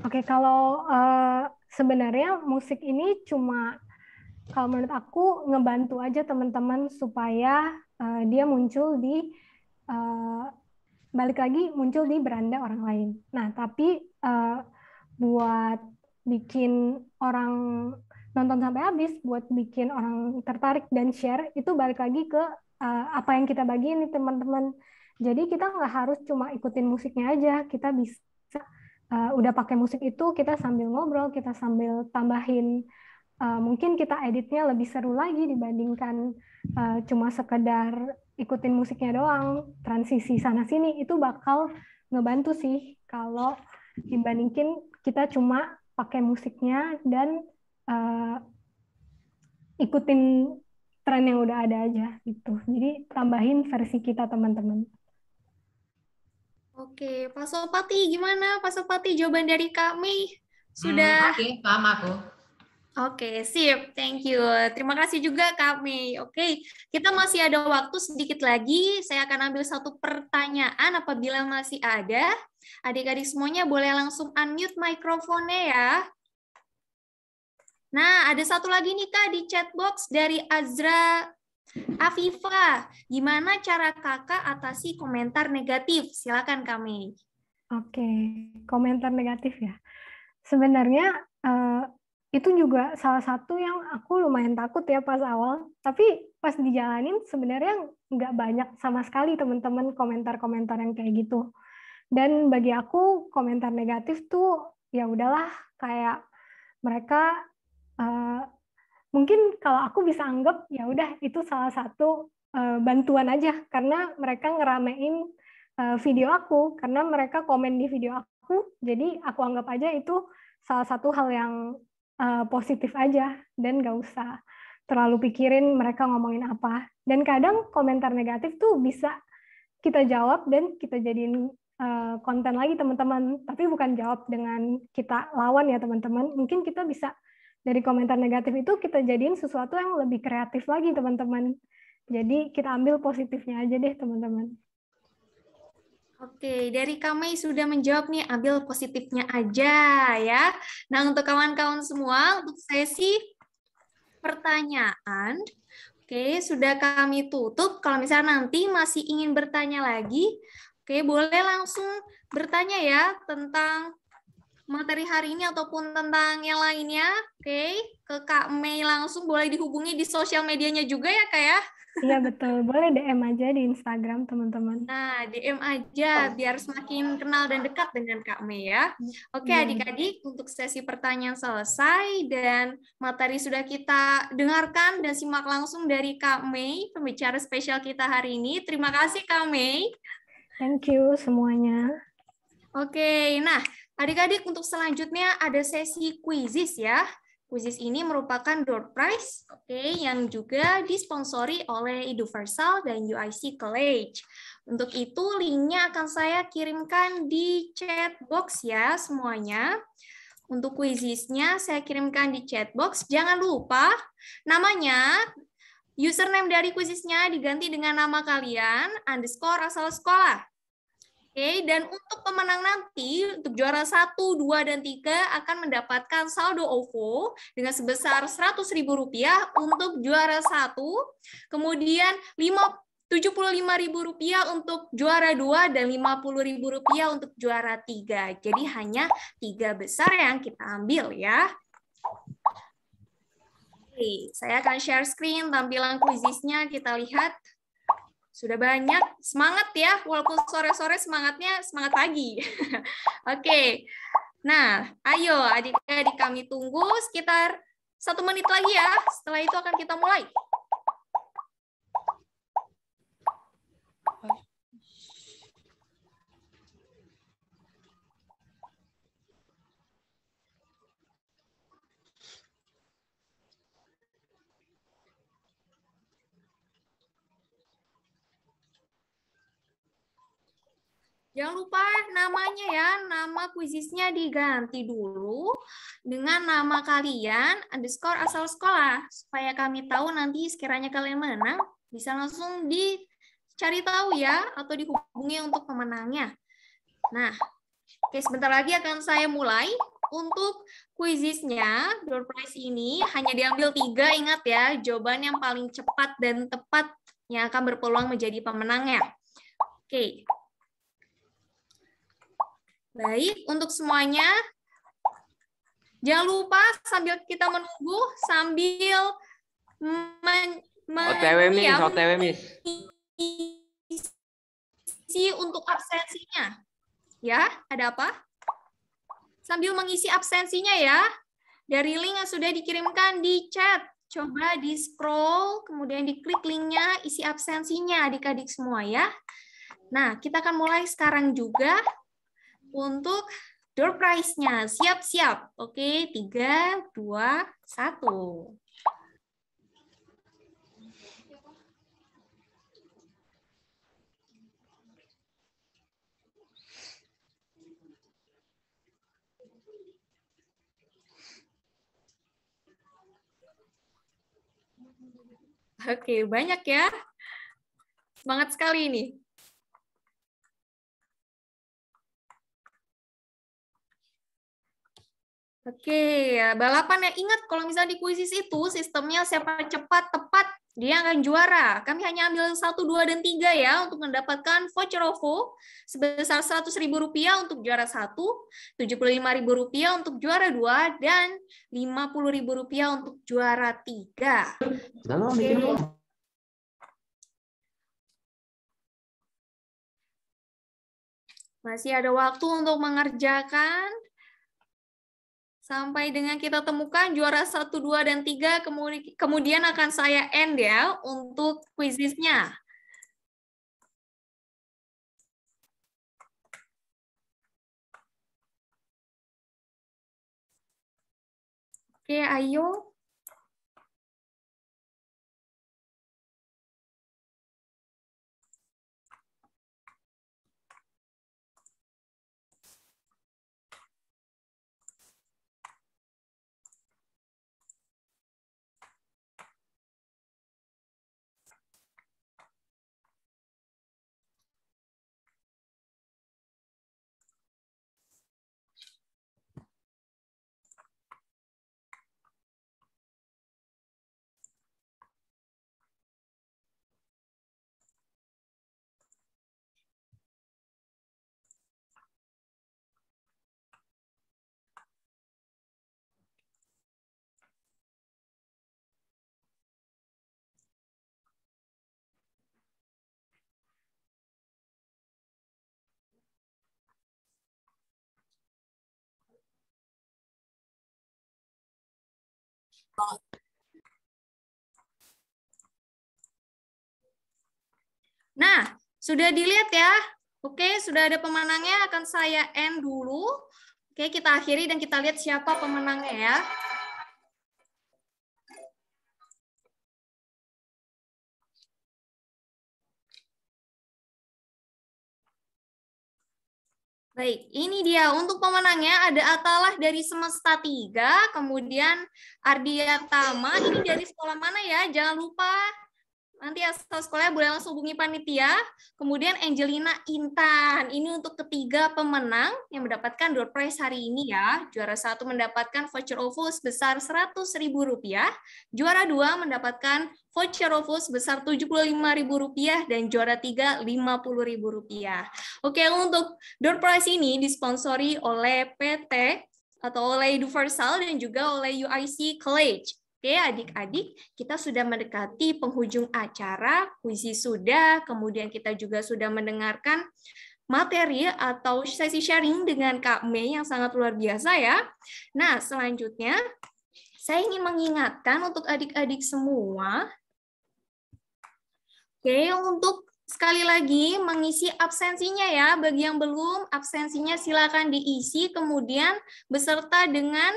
Oke, okay, kalau uh, sebenarnya musik ini cuma kalau menurut aku ngebantu aja teman-teman supaya uh, dia muncul di uh, balik lagi muncul di beranda orang lain. Nah, tapi uh, buat bikin orang nonton sampai habis, buat bikin orang tertarik dan share, itu balik lagi ke uh, apa yang kita bagiin nih teman-teman. Jadi kita nggak harus cuma ikutin musiknya aja, kita bisa uh, udah pakai musik itu kita sambil ngobrol, kita sambil tambahin uh, mungkin kita editnya lebih seru lagi dibandingkan uh, cuma sekedar ikutin musiknya doang, transisi sana sini itu bakal ngebantu sih kalau dibandingin kita cuma pakai musiknya dan uh, ikutin tren yang udah ada aja gitu. Jadi tambahin versi kita teman-teman. Oke, Pak Sopati gimana? Pak Sopati jawaban dari kami sudah. Hmm, Oke, okay, paham aku. Oke, okay, sip. Thank you. Terima kasih juga Kak Oke, okay. kita masih ada waktu sedikit lagi. Saya akan ambil satu pertanyaan apabila masih ada. Adik-adik semuanya boleh langsung unmute mikrofonnya ya. Nah, ada satu lagi nih Kak di chat box dari Azra Afifa. Gimana cara kakak atasi komentar negatif? Silakan kami. Oke, okay. komentar negatif ya. Sebenarnya uh itu juga salah satu yang aku lumayan takut ya pas awal tapi pas dijalanin sebenarnya nggak banyak sama sekali teman-teman komentar-komentar yang kayak gitu dan bagi aku komentar negatif tuh ya udahlah kayak mereka uh, mungkin kalau aku bisa anggap ya udah itu salah satu uh, bantuan aja karena mereka ngeramein uh, video aku karena mereka komen di video aku jadi aku anggap aja itu salah satu hal yang uh, positif aja dan gak usah terlalu pikirin mereka ngomongin apa. Dan kadang komentar negatif tuh bisa kita jawab dan kita jadiin uh, konten lagi teman-teman. Tapi bukan jawab dengan kita lawan ya teman-teman. Mungkin kita bisa dari komentar negatif itu kita jadiin sesuatu yang lebih kreatif lagi teman-teman. Jadi kita ambil positifnya aja deh teman-teman. Oke, dari kami sudah menjawab nih, ambil positifnya aja ya. Nah, untuk kawan-kawan semua, untuk sesi pertanyaan, oke, sudah kami tutup. Kalau misalnya nanti masih ingin bertanya lagi, oke, boleh langsung bertanya ya tentang materi hari ini ataupun tentang yang lainnya. Oke, ke Kak Mei langsung boleh dihubungi di sosial medianya juga ya, Kak ya. Iya betul, boleh DM aja di Instagram teman-teman. Nah, DM aja biar semakin kenal dan dekat dengan Kak Mei ya. Oke iya. adik-adik, untuk sesi pertanyaan selesai dan materi sudah kita dengarkan dan simak langsung dari Kak Mei, pembicara spesial kita hari ini. Terima kasih Kak Mei. Thank you semuanya. Oke, nah adik-adik untuk selanjutnya ada sesi kuisis ya. Kuisis ini merupakan door prize okay, yang juga disponsori oleh Eduversal dan UIC College. Untuk itu, linknya akan saya kirimkan di chat box ya semuanya. Untuk kuisisnya saya kirimkan di chat box. Jangan lupa namanya, username dari kuisisnya diganti dengan nama kalian, underscore asal sekolah. Oke, dan untuk pemenang nanti, untuk juara 1, 2, dan 3 akan mendapatkan saldo OVO dengan sebesar Rp100.000 untuk juara 1, kemudian 5 Rp75.000 untuk juara 2 dan Rp50.000 untuk juara 3. Jadi hanya tiga besar yang kita ambil ya. Oke, saya akan share screen tampilan kuisisnya kita lihat sudah banyak. Semangat ya, walaupun sore-sore semangatnya semangat pagi. Oke, okay. nah ayo adik-adik kami tunggu sekitar satu menit lagi ya. Setelah itu akan kita mulai. Jangan lupa namanya ya, nama kuisisnya diganti dulu dengan nama kalian underscore asal sekolah supaya kami tahu nanti sekiranya kalian menang bisa langsung dicari tahu ya atau dihubungi untuk pemenangnya. Nah, oke sebentar lagi akan saya mulai untuk kuisisnya door prize ini hanya diambil tiga ingat ya jawaban yang paling cepat dan tepat yang akan berpeluang menjadi pemenangnya. Oke, Baik, untuk semuanya, jangan lupa sambil kita menunggu, sambil men, men, OTW miss, ya, OTW miss. untuk absensinya. Ya, ada apa? Sambil mengisi absensinya ya. Dari link yang sudah dikirimkan di chat. Coba di-scroll, kemudian diklik linknya, isi absensinya adik-adik semua ya. Nah, kita akan mulai sekarang juga untuk door prize-nya. Siap-siap. Oke, 3, 2, 1. Oke, banyak ya. Semangat sekali ini. Oke, ya, balapan ya. Ingat kalau misalnya di kuisis itu sistemnya siapa cepat, tepat, dia akan juara. Kami hanya ambil satu, dua dan tiga ya untuk mendapatkan voucher OVO sebesar Rp100.000 untuk juara 1, Rp75.000 untuk juara dua dan Rp50.000 untuk juara tiga. Masih ada waktu untuk mengerjakan. Sampai dengan kita temukan juara 1, 2, dan 3, kemudian, akan saya end ya untuk kuisisnya. Oke, ayo. Nah, sudah dilihat ya. Oke, sudah ada pemenangnya. Akan saya end dulu. Oke, kita akhiri dan kita lihat siapa pemenangnya ya. Baik, ini dia untuk pemenangnya ada Atalah dari Semesta 3, kemudian Ardia ini dari sekolah mana ya? Jangan lupa Nanti asal sekolah boleh langsung hubungi panitia. Kemudian Angelina Intan. Ini untuk ketiga pemenang yang mendapatkan door prize hari ini ya. Juara satu mendapatkan voucher OVO sebesar Rp100.000. Juara dua mendapatkan voucher OVO sebesar Rp75.000 dan juara tiga Rp50.000. Oke, untuk door prize ini disponsori oleh PT atau oleh Universal dan juga oleh UIC College. Oke, adik-adik, kita sudah mendekati penghujung acara, kuisi sudah, kemudian kita juga sudah mendengarkan materi atau sesi sharing dengan Kak Mei yang sangat luar biasa ya. Nah, selanjutnya saya ingin mengingatkan untuk adik-adik semua, oke, untuk sekali lagi mengisi absensinya ya bagi yang belum absensinya silakan diisi kemudian beserta dengan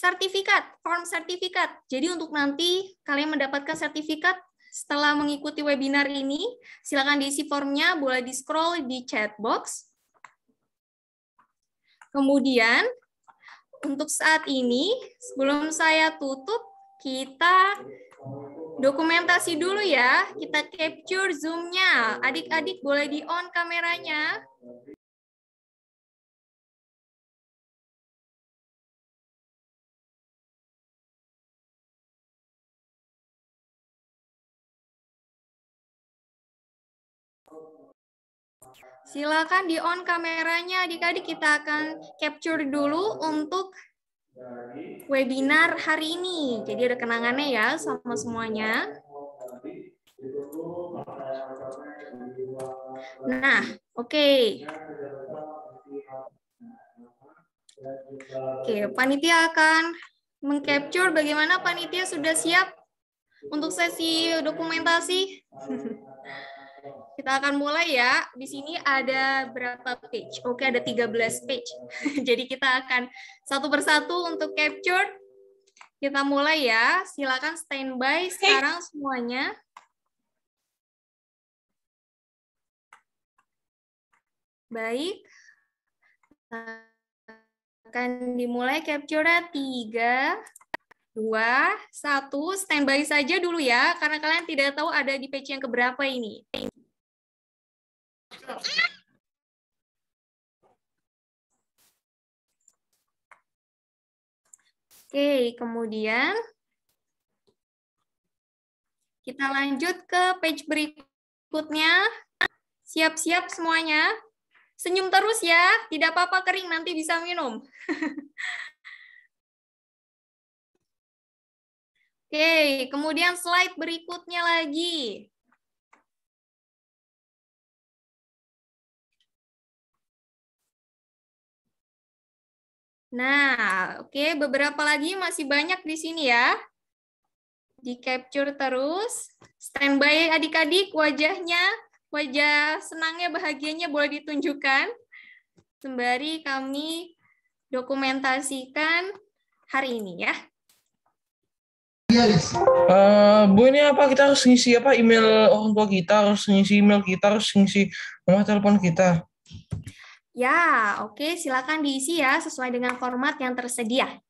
Sertifikat, form sertifikat. Jadi untuk nanti kalian mendapatkan sertifikat setelah mengikuti webinar ini, silakan diisi formnya, boleh di-scroll di chat box. Kemudian, untuk saat ini, sebelum saya tutup, kita dokumentasi dulu ya. Kita capture Zoom-nya. Adik-adik boleh di-on kameranya. Silakan di on kameranya adik-adik kita akan capture dulu untuk webinar hari ini. Jadi ada kenangannya ya sama semuanya. Nah, oke. Okay. Oke, okay, panitia akan mengcapture bagaimana panitia sudah siap untuk sesi dokumentasi. Kita akan mulai ya. Di sini ada berapa page? Oke, ada 13 page. Jadi kita akan satu persatu untuk capture. Kita mulai ya. Silakan standby sekarang semuanya. Baik. Akan dimulai capture-nya 3, dua, satu, standby saja dulu ya, karena kalian tidak tahu ada di page yang keberapa ini. Oke, kemudian kita lanjut ke page berikutnya. Siap-siap semuanya. Senyum terus ya, tidak apa-apa kering, nanti bisa minum. Oke, kemudian slide berikutnya lagi. Nah, oke, okay, beberapa lagi masih banyak di sini ya. Di capture terus. Standby adik-adik wajahnya, wajah senangnya, bahagianya boleh ditunjukkan. Sembari kami dokumentasikan hari ini ya. Uh, Bu ini apa kita harus ngisi apa email orang tua kita harus ngisi email kita harus ngisi nomor telepon kita. Ya, oke, silakan diisi ya sesuai dengan format yang tersedia.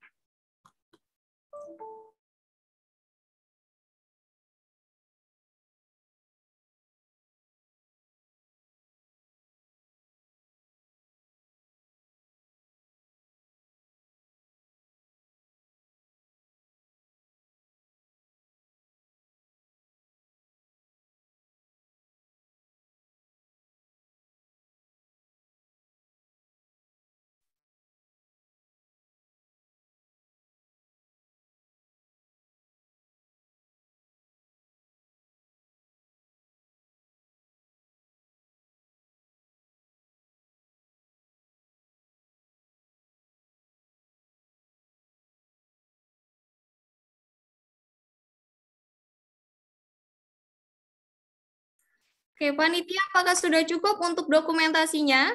Oke, panitia apakah sudah cukup untuk dokumentasinya?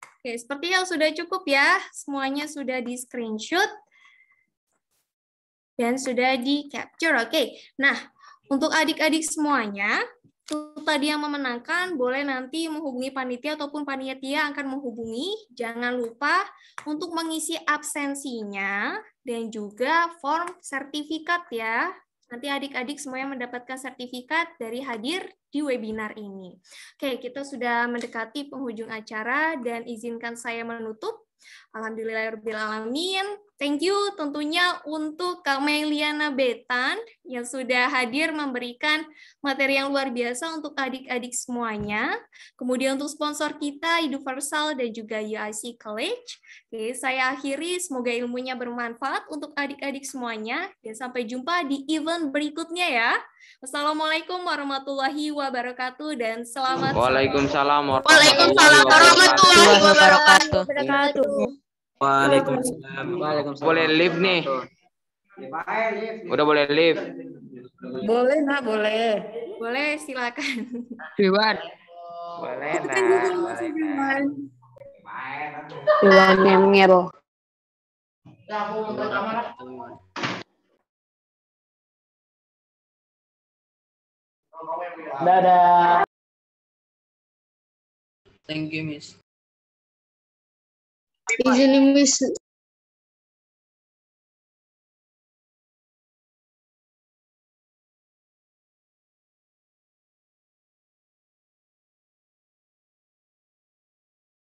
Oke, seperti yang sudah cukup ya. Semuanya sudah di screenshot dan sudah di capture. Oke. Nah, untuk adik-adik semuanya, tadi yang memenangkan boleh nanti menghubungi panitia ataupun panitia akan menghubungi. Jangan lupa untuk mengisi absensinya dan juga form sertifikat ya. Nanti adik-adik semuanya mendapatkan sertifikat dari hadir di webinar ini. Oke, kita sudah mendekati penghujung acara dan izinkan saya menutup. Alhamdulillahirrahmanirrahim. Ya Thank you tentunya untuk Kak Meliana Betan yang sudah hadir memberikan materi yang luar biasa untuk adik-adik semuanya. Kemudian untuk sponsor kita, Universal dan juga UIC College. Oke, saya akhiri, semoga ilmunya bermanfaat untuk adik-adik semuanya. Dan sampai jumpa di event berikutnya ya. Wassalamualaikum warahmatullahi wabarakatuh dan selamat Waalaikumsalam warahmatullahi wabarakatuh. Waalaikumsalam. Boleh live nih. Udah boleh live. Boleh nak boleh. Boleh silakan. Iwan. Boleh nak. Iwan. Iwan Emil. Ya, aku mau kamar. Dadah. Thank you, Miss. Izin Miss